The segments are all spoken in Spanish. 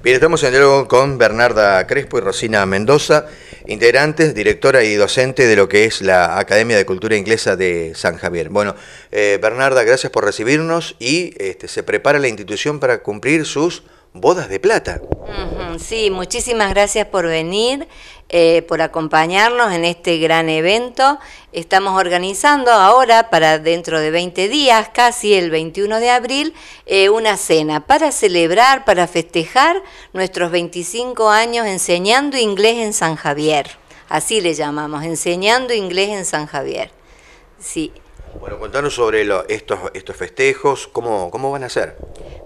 Bien, estamos en diálogo con Bernarda Crespo y Rosina Mendoza, integrantes, directora y docente de lo que es la Academia de Cultura Inglesa de San Javier. Bueno, eh, Bernarda, gracias por recibirnos y este, se prepara la institución para cumplir sus Bodas de Plata. Sí, muchísimas gracias por venir, eh, por acompañarnos en este gran evento. Estamos organizando ahora, para dentro de 20 días, casi el 21 de abril, eh, una cena para celebrar, para festejar nuestros 25 años enseñando inglés en San Javier. Así le llamamos, enseñando inglés en San Javier. Sí. Bueno, contanos sobre estos, estos festejos, ¿cómo, ¿cómo van a ser?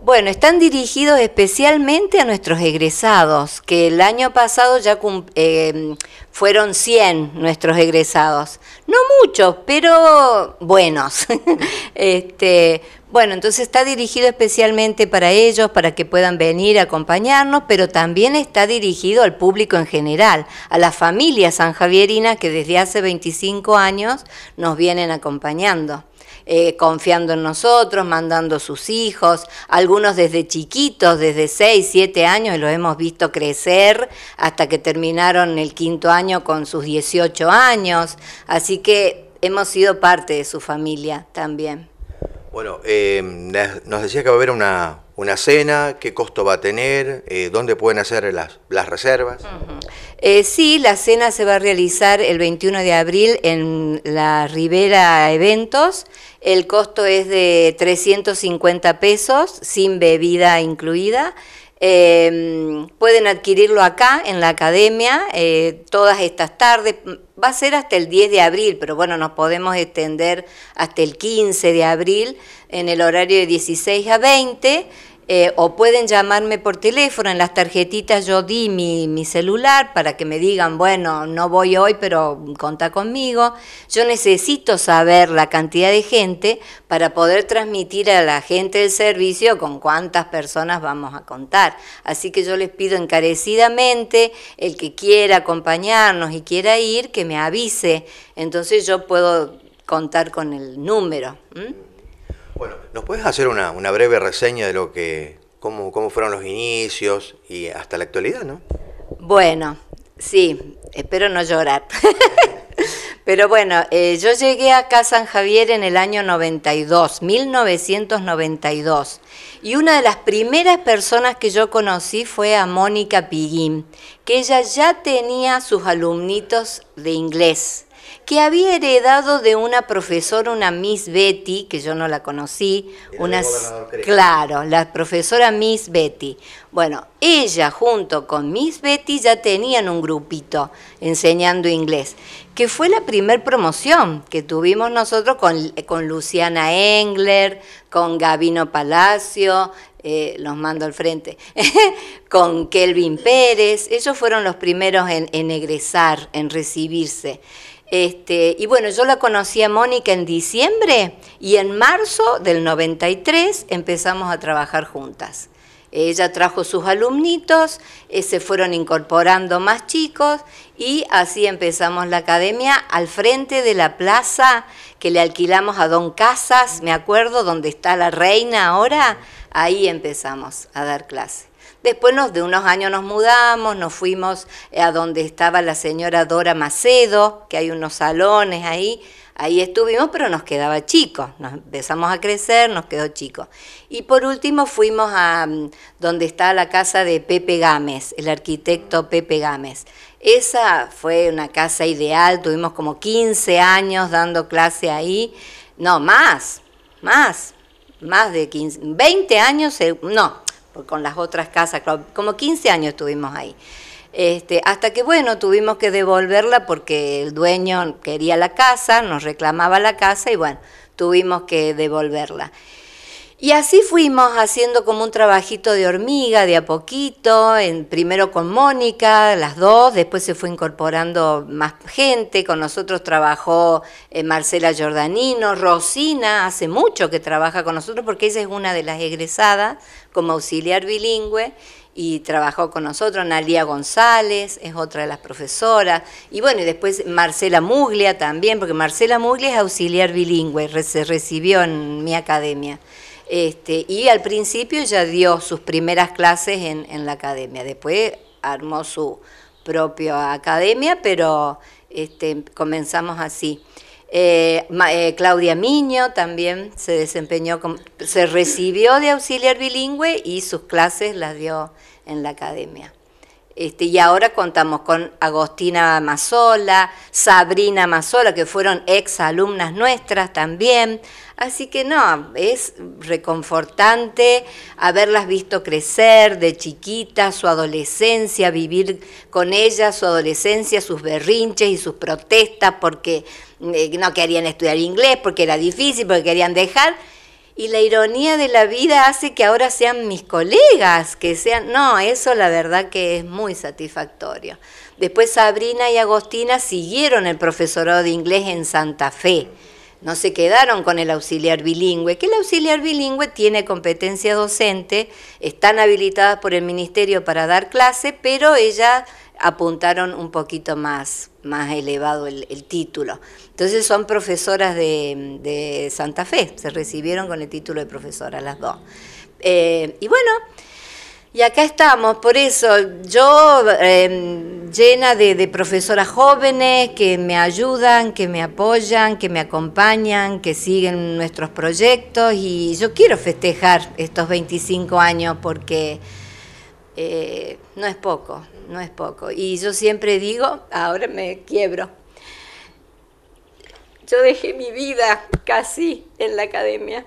Bueno, están dirigidos especialmente a nuestros egresados, que el año pasado ya eh, fueron 100 nuestros egresados. No muchos, pero buenos. este, bueno, entonces está dirigido especialmente para ellos, para que puedan venir a acompañarnos, pero también está dirigido al público en general, a las familias sanjavierinas que desde hace 25 años nos vienen acompañando. Eh, confiando en nosotros, mandando sus hijos, algunos desde chiquitos, desde 6, 7 años, los hemos visto crecer hasta que terminaron el quinto año con sus 18 años, así que hemos sido parte de su familia también. Bueno, em, nos decía que va a haber una, cena, qué costo va a tener, eh, dónde pueden hacer las, las reservas. Eh, sí, la cena se va a realizar el 21 de abril en la Ribera Eventos. El costo es de 350 pesos, sin bebida incluida. Em, pueden adquirirlo acá en la academia eh, todas estas tardes. Va a ser hasta el 10 de abril, pero bueno, nos podemos extender hasta el 15 de abril en el horario de 16 a 20. Eh, o pueden llamarme por teléfono, en las tarjetitas yo di mi, celular para que me digan, bueno, no voy hoy, pero conta conmigo. Yo necesito saber la cantidad de gente para poder transmitir a la gente del servicio con cuántas personas vamos a contar. Así que yo les pido encarecidamente, el que quiera acompañarnos y quiera ir, que me avise. Entonces yo puedo contar con el número. ¿Nos puedes hacer una, breve reseña de lo que, cómo, fueron los inicios y hasta la actualidad, no? Bueno, sí, espero no llorar. Pero bueno, eh, yo llegué acá a San Javier en el año 92, 1992. Y una de las primeras personas que yo conocí fue a Mónica Piguín, que ella ya tenía sus alumnitos de inglés que había heredado de una profesora, una Miss Betty, que yo no la conocí, una, claro, la profesora Miss Betty. Bueno, ella junto con Miss Betty ya tenían un grupito enseñando inglés, que fue la primer promoción que tuvimos nosotros con, eh, Luciana Engler, con Gabino Palacio, eh, los mando al frente, con Kelvin Pérez, ellos fueron los primeros en egresar, en recibirse. Este, y bueno, yo la conocí a Mónica en diciembre y en marzo del 93 empezamos a trabajar juntas. Ella trajo sus alumnitos, eh, se fueron incorporando más chicos y así empezamos la academia al frente de la plaza que le alquilamos a Don Casas, me acuerdo, donde está la reina ahora, ahí empezamos a dar clase. Después de unos años nos mudamos, nos fuimos eh, a donde estaba la señora Dora Macedo, que hay unos salones ahí. Ahí estuvimos, pero nos quedaba chico. Nos empezamos a crecer, nos quedó chico. Y por último fuimos a mm, donde está la casa de Pepe Gámez, el arquitecto Pepe Gámez. Esa fue una casa ideal, tuvimos como 15 años dando clase ahí. No, más, más, más de 15, 20 años, eh, no, pues, con las otras casas, como 15 años estuvimos ahí. Este, hasta que bueno, tuvimos que devolverla porque el dueño quería la casa, nos reclamaba la casa y bueno, tuvimos que devolverla. Y así fuimos haciendo como un trabajito de hormiga de a poquito, en, primero con Mónica, las dos, después se fue incorporando más gente, con nosotros trabajó eh, Marcela Jordanino, Rosina hace mucho que trabaja con nosotros porque ella es una de las egresadas como auxiliar bilingüe y trabajó con nosotros, Analia González es otra de las profesoras, y bueno, y después Marcela Muglia también, porque Marcela Muglia es auxiliar bilingüe, se recibió en mi academia. Este, y al principio ya dio sus primeras clases en, la academia, después armó su propia academia, pero este, comenzamos así. Eh, eh, Claudia Miño también se desempeñó, se recibió de auxiliar bilingüe y sus clases las dio en la academia. Este, y ahora contamos con Agostina Mazola, Sabrina Mazola, que fueron ex alumnas nuestras también. Así que no, es reconfortante haberlas visto crecer de chiquitas, su adolescencia, vivir con ellas, su adolescencia, sus berrinches y sus protestas porque eh, no querían estudiar inglés, porque era difícil, porque querían dejar y la ironía de la vida hace que ahora sean mis colegas, que sean... No, eso la verdad que es muy satisfactorio. Después Sabrina y Agostina siguieron el profesorado de inglés en Santa Fe no se quedaron con el auxiliar bilingüe, que el auxiliar bilingüe tiene competencia docente, están habilitadas por el ministerio para dar clase, pero ellas apuntaron un poquito más, más elevado el, título. Entonces son profesoras de, Santa Fe, se recibieron con el título de profesora las dos. Eh, y bueno, y acá estamos, por eso yo em, llena de, profesoras jóvenes que me ayudan, que me apoyan, que me acompañan, que siguen nuestros proyectos y yo quiero festejar estos 25 años porque eh, no es poco, no es poco. Y yo siempre digo, ahora me quiebro, yo dejé mi vida casi en la academia.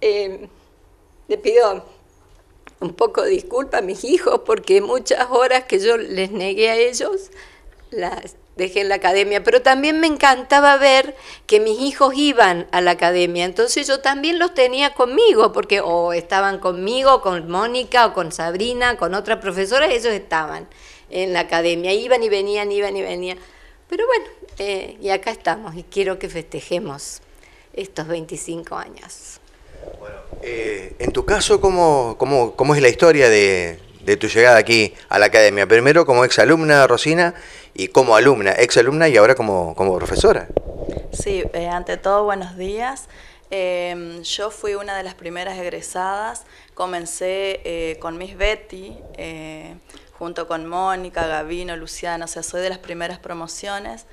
Em, le pido un poco disculpa a mis hijos porque muchas horas que yo les negué a ellos, las dejé en la academia, pero también me encantaba ver que mis hijos iban a la academia, entonces yo también los tenía conmigo, porque o estaban conmigo, con Mónica o con Sabrina, con otras profesoras, ellos estaban en la academia, iban y venían, iban y venían. Pero bueno, eh, y acá estamos y quiero que festejemos estos 25 años. Bueno, eh, en tu caso, ¿cómo, cómo, cómo es la historia de, tu llegada aquí a la academia? Primero como exalumna, Rosina, y como alumna, exalumna y ahora como, profesora. Sí, eh, ante todo, buenos días. Em, yo fui una de las primeras egresadas, comencé eh, con Miss Betty, junto con Mónica, Gavino, Luciano, o sea, soy de las primeras promociones.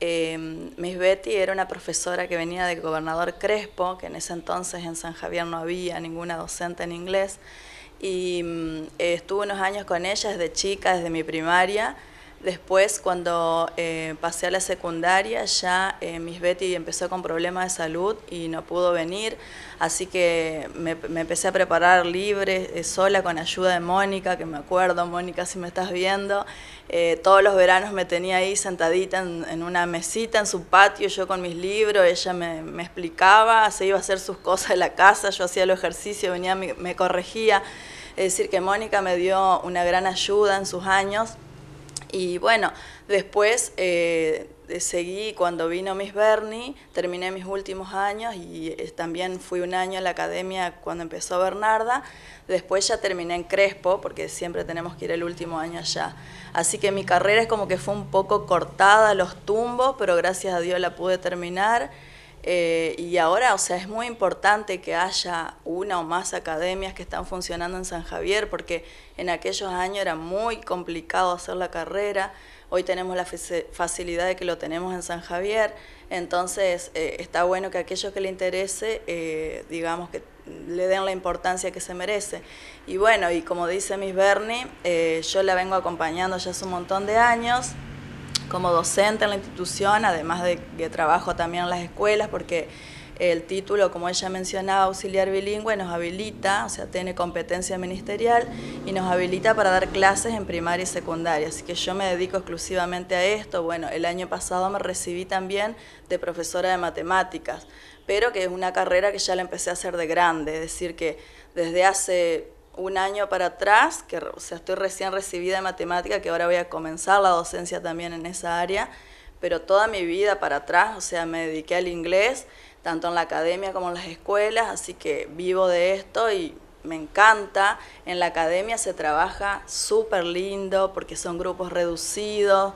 Em, Miss Betty era una profesora que venía de Gobernador Crespo, que en ese entonces en San Javier no había ninguna docente en inglés, y mm, estuve unos años con ella desde chica, desde mi primaria, Después, cuando eh, pasé a la secundaria, ya eh, Miss Betty empezó con problemas de salud y no pudo venir, así que me, empecé a preparar libre, eh, sola, con ayuda de Mónica, que me acuerdo, Mónica, si me estás viendo. todos los veranos me tenía ahí sentadita en, en, una mesita, en su patio, yo con mis libros, ella me, explicaba, se iba a hacer sus cosas en la casa, yo hacía los ejercicios, venía, me corregía. Es decir, que Mónica me dio una gran ayuda en sus años y bueno, después eh, seguí cuando vino Miss Bernie, terminé mis últimos años y eh, también fui un año a la academia cuando empezó Bernarda. Después ya terminé en Crespo, porque siempre tenemos que ir el último año allá. Así que mi carrera es como que fue un poco cortada, los tumbos, pero gracias a Dios la pude terminar. Eh, y ahora, o sea, es muy importante que haya una o más academias que están funcionando en San Javier, porque en aquellos años era muy complicado hacer la carrera. Hoy tenemos la facilidad de que lo tenemos en San Javier. Entonces, eh, está bueno que aquellos que le interese, eh, digamos, que le den la importancia que se merece. Y bueno, y como dice Miss Bernie, yo la vengo acompañando ya hace un montón de años como docente en la institución, además de que trabajo también en las escuelas, porque el título, como ella mencionaba, auxiliar bilingüe, nos habilita, o sea, tiene competencia ministerial y nos habilita para dar clases en primaria y secundaria. Así que yo me dedico exclusivamente a esto. Bueno, el año pasado me recibí también de profesora de matemáticas, pero que es una carrera que ya la empecé a hacer de grande, es decir, que desde hace un año para atrás, que o sea, estoy recién recibida en matemática, que ahora voy a comenzar la docencia también en esa área, pero toda mi vida para atrás, o sea, me dediqué al inglés, tanto en la academia como en las escuelas, así que vivo de esto y me encanta. En la academia se trabaja súper lindo porque son grupos reducidos,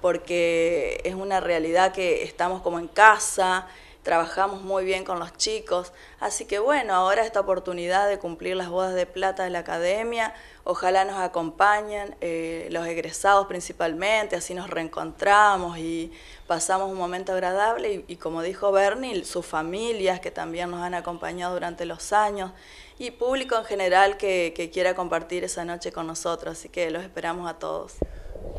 porque es una realidad que estamos como en casa trabajamos muy bien con los chicos. Así que bueno, ahora esta oportunidad de cumplir las bodas de plata de la academia, ojalá nos acompañen eh, los egresados principalmente, así nos reencontramos y pasamos un momento agradable. Y, como dijo Bernie, sus familias que también nos han acompañado durante los años y público en general que quiera compartir esa noche con nosotros. Así que los esperamos a todos.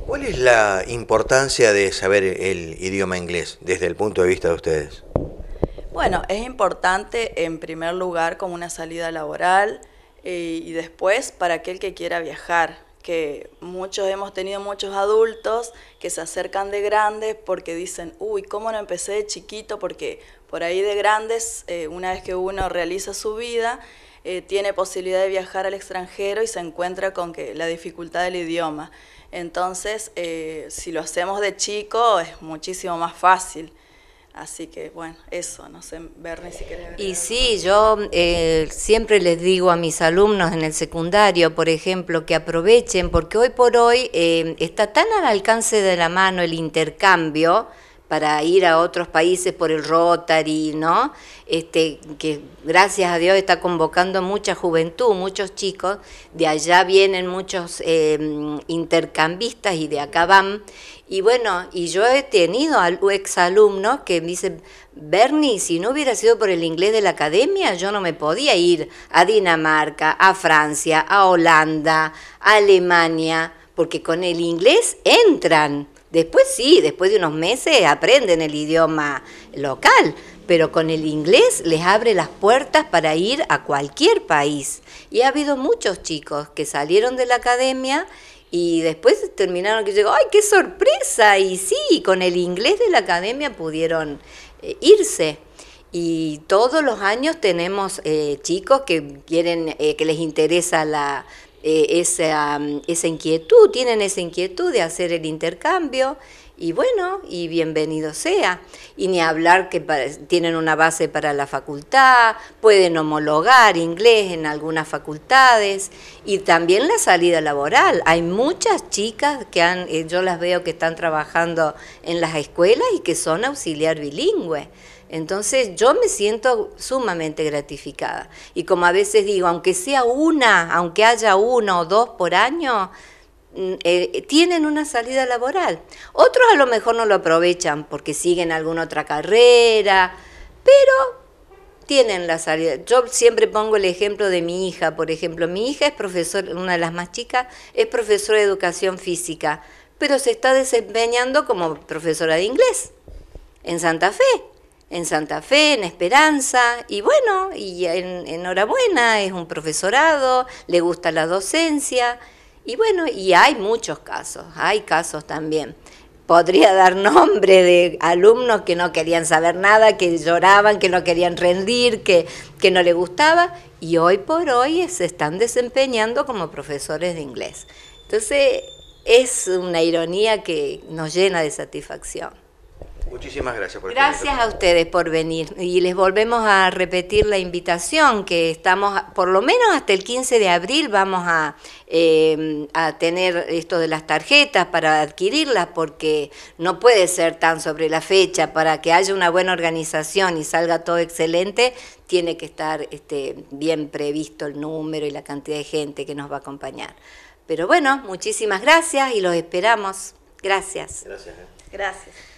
¿Cuál es la importancia de saber el idioma inglés desde el punto de vista de ustedes? Bueno, es importante en primer lugar como una salida laboral eh, y después para aquel que quiera viajar, que muchos hemos tenido muchos adultos que se acercan de grandes porque dicen, uy, ¿cómo no empecé de chiquito? Porque por ahí de grandes, eh, una vez que uno realiza su vida, eh, tiene posibilidad de viajar al extranjero y se encuentra con que la dificultad del idioma. Entonces, si lo hacemos de chico, es muchísimo más fácil. Así que bueno, eso, no sé, Bernie, si querés. Y sí, yo eh, siempre les digo a mis alumnos en el secundario, por ejemplo, que aprovechen, porque hoy por hoy eh, está tan al alcance de la mano el intercambio para ir a otros países por el Rotary, ¿no? Este, que gracias a Dios está convocando mucha juventud, muchos chicos, de allá vienen muchos em, intercambistas y de acá van. Y bueno, y yo he tenido exalumno que me dice, Bernie, si no hubiera sido por el inglés de la academia, yo no me podía ir a Dinamarca, a Francia, a Holanda, a Alemania, porque con el inglés entran. Después sí, después de unos meses aprenden el idioma local, pero con el inglés les abre las puertas para ir a cualquier país. Y ha habido muchos chicos que salieron de la academia y después terminaron que llegó, ¡ay, qué sorpresa! Y sí, con el inglés de la academia pudieron eh, irse. Y todos los años tenemos eh, chicos que quieren, eh, que les interesa la eh, esa, mm, esa inquietud, tienen esa inquietud de hacer el intercambio y bueno, y bienvenido sea. Y ni hablar que tienen una base para la facultad, pueden homologar inglés en algunas facultades y también la salida laboral. Hay muchas chicas que han, eh, yo las veo que están trabajando en las escuelas y que son auxiliar bilingüe. Entonces yo me siento sumamente gratificada. Y como a veces digo, aunque sea una, aunque haya uno o dos por año, mm, eh, tienen una salida laboral. Otros a lo mejor no lo aprovechan porque siguen alguna otra carrera, pero tienen la salida. Yo siempre pongo el ejemplo de mi hija, por ejemplo, mi hija es profesora, una de las más chicas, es profesora de educación física, pero se está desempeñando como profesora de inglés en Santa Fe en Santa Fe, en Esperanza, y bueno, y en, enhorabuena, es un profesorado, le gusta la docencia, y bueno, y hay muchos casos, hay casos también. Podría dar nombre de alumnos que no querían saber nada, que lloraban, que no querían rendir, que, que no le gustaba, y hoy por hoy se están desempeñando como profesores de inglés. Entonces, es una ironía que nos llena de satisfacción. Muchísimas gracias por Gracias a ustedes por venir y les volvemos a repetir la invitación que estamos, por lo menos hasta el 15 de abril vamos em, a, tener esto de las tarjetas para adquirirlas porque no puede ser tan sobre la fecha, para que haya una buena organización y salga todo excelente, tiene que estar este, bien previsto el número y la cantidad de gente que nos va a acompañar. Pero bueno, muchísimas gracias y los esperamos. Gracias. Gracias. Eh. Gracias.